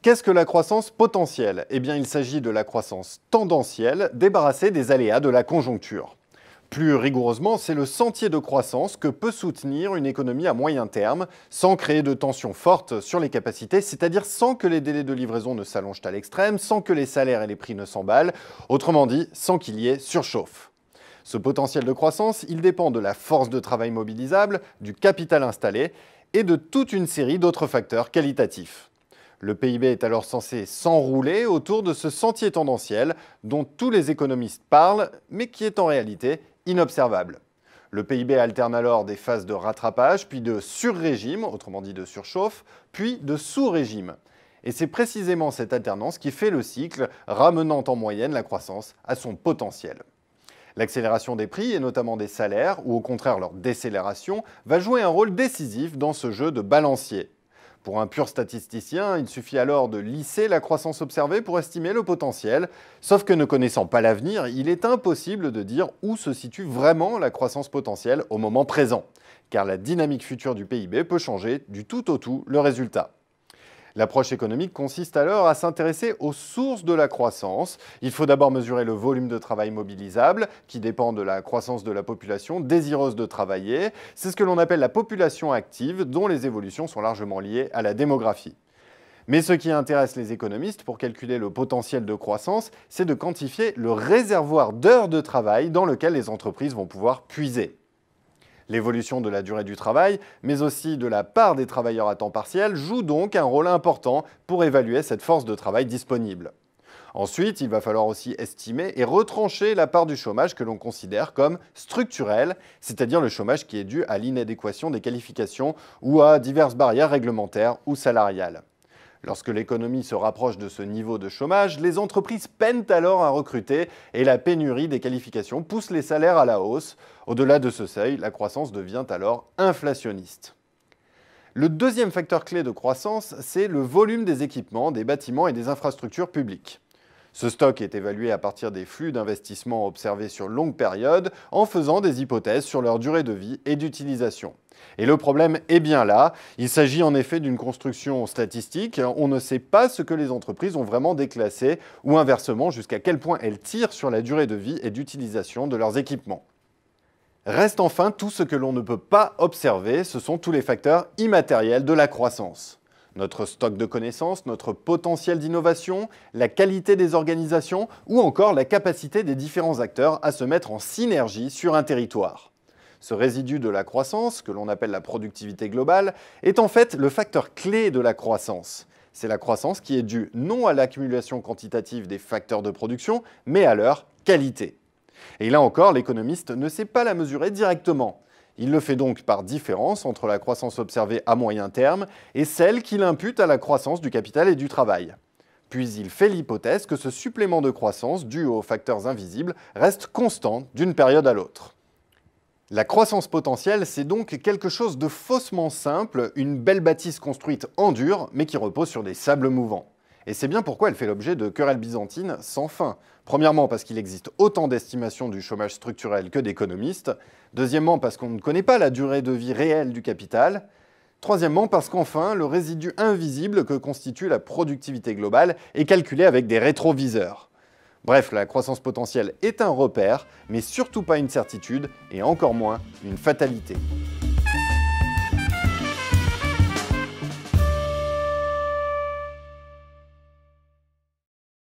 Qu'est-ce que la croissance potentielle Eh bien, il s'agit de la croissance tendancielle, débarrassée des aléas de la conjoncture. Plus rigoureusement, c'est le sentier de croissance que peut soutenir une économie à moyen terme, sans créer de tensions fortes sur les capacités, c'est-à-dire sans que les délais de livraison ne s'allongent à l'extrême, sans que les salaires et les prix ne s'emballent, autrement dit, sans qu'il y ait surchauffe. Ce potentiel de croissance, il dépend de la force de travail mobilisable, du capital installé et de toute une série d'autres facteurs qualitatifs. Le PIB est alors censé s'enrouler autour de ce sentier tendanciel dont tous les économistes parlent, mais qui est en réalité inobservable. Le PIB alterne alors des phases de rattrapage, puis de sur-régime, autrement dit de surchauffe, puis de sous-régime. Et c'est précisément cette alternance qui fait le cycle, ramenant en moyenne la croissance à son potentiel. L'accélération des prix, et notamment des salaires, ou au contraire leur décélération, va jouer un rôle décisif dans ce jeu de balancier. Pour un pur statisticien, il suffit alors de lisser la croissance observée pour estimer le potentiel. Sauf que ne connaissant pas l'avenir, il est impossible de dire où se situe vraiment la croissance potentielle au moment présent. Car la dynamique future du PIB peut changer du tout au tout le résultat. L'approche économique consiste alors à s'intéresser aux sources de la croissance. Il faut d'abord mesurer le volume de travail mobilisable, qui dépend de la croissance de la population désireuse de travailler. C'est ce que l'on appelle la population active, dont les évolutions sont largement liées à la démographie. Mais ce qui intéresse les économistes pour calculer le potentiel de croissance, c'est de quantifier le réservoir d'heures de travail dans lequel les entreprises vont pouvoir puiser. L'évolution de la durée du travail, mais aussi de la part des travailleurs à temps partiel, joue donc un rôle important pour évaluer cette force de travail disponible. Ensuite, il va falloir aussi estimer et retrancher la part du chômage que l'on considère comme structurel, c'est-à-dire le chômage qui est dû à l'inadéquation des qualifications ou à diverses barrières réglementaires ou salariales. Lorsque l'économie se rapproche de ce niveau de chômage, les entreprises peinent alors à recruter et la pénurie des qualifications pousse les salaires à la hausse. Au-delà de ce seuil, la croissance devient alors inflationniste. Le deuxième facteur clé de croissance, c'est le volume des équipements, des bâtiments et des infrastructures publiques. Ce stock est évalué à partir des flux d'investissement observés sur longue période en faisant des hypothèses sur leur durée de vie et d'utilisation. Et le problème est bien là. Il s'agit en effet d'une construction statistique. On ne sait pas ce que les entreprises ont vraiment déclassé ou inversement jusqu'à quel point elles tirent sur la durée de vie et d'utilisation de leurs équipements. Reste enfin tout ce que l'on ne peut pas observer, ce sont tous les facteurs immatériels de la croissance notre stock de connaissances, notre potentiel d'innovation, la qualité des organisations ou encore la capacité des différents acteurs à se mettre en synergie sur un territoire. Ce résidu de la croissance, que l'on appelle la productivité globale, est en fait le facteur clé de la croissance. C'est la croissance qui est due non à l'accumulation quantitative des facteurs de production, mais à leur qualité. Et là encore, l'économiste ne sait pas la mesurer directement. Il le fait donc par différence entre la croissance observée à moyen terme et celle qu'il impute à la croissance du capital et du travail. Puis il fait l'hypothèse que ce supplément de croissance dû aux facteurs invisibles reste constant d'une période à l'autre. La croissance potentielle, c'est donc quelque chose de faussement simple, une belle bâtisse construite en dur, mais qui repose sur des sables mouvants. Et c'est bien pourquoi elle fait l'objet de querelles byzantines sans fin. Premièrement, parce qu'il existe autant d'estimations du chômage structurel que d'économistes. Deuxièmement, parce qu'on ne connaît pas la durée de vie réelle du capital. Troisièmement, parce qu'enfin, le résidu invisible que constitue la productivité globale est calculé avec des rétroviseurs. Bref, la croissance potentielle est un repère, mais surtout pas une certitude, et encore moins une fatalité.